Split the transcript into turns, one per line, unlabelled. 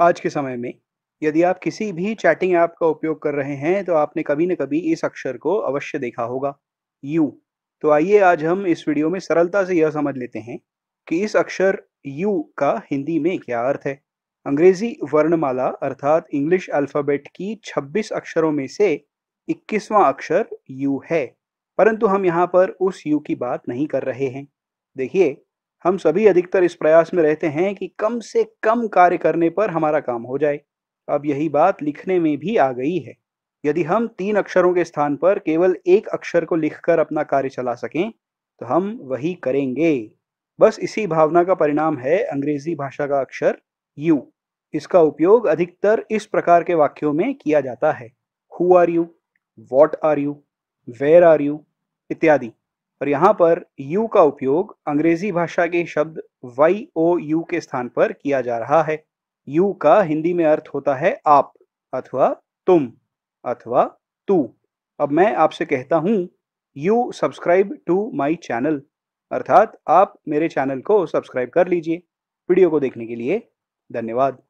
आज के समय में यदि आप किसी भी चैटिंग ऐप का उपयोग कर रहे हैं तो आपने कभी न कभी इस अक्षर को अवश्य देखा होगा यू तो आइए आज हम इस वीडियो में सरलता से यह समझ लेते हैं कि इस अक्षर यू का हिंदी में क्या अर्थ है अंग्रेजी वर्णमाला अर्थात इंग्लिश अल्फ़ाबेट की 26 अक्षरों में से 21वां अक्षर यू है परंतु हम यहाँ पर उस यू की बात नहीं कर रहे हैं देखिए हम सभी अधिकतर इस प्रयास में रहते हैं कि कम से कम कार्य करने पर हमारा काम हो जाए अब यही बात लिखने में भी आ गई है यदि हम तीन अक्षरों के स्थान पर केवल एक अक्षर को लिखकर अपना कार्य चला सकें तो हम वही करेंगे बस इसी भावना का परिणाम है अंग्रेजी भाषा का अक्षर यू इसका उपयोग अधिकतर इस प्रकार के वाक्यों में किया जाता है who are you what are you where are you इत्यादि और यहाँ पर यू का उपयोग अंग्रेजी भाषा के शब्द वाई ओ यू के स्थान पर किया जा रहा है यू का हिंदी में अर्थ होता है आप अथवा तुम अथवा तू अब मैं आपसे कहता हूँ you subscribe to my channel अर्थात आप मेरे चैनल को सब्सक्राइब कर लीजिए वीडियो को देखने के लिए धन्यवाद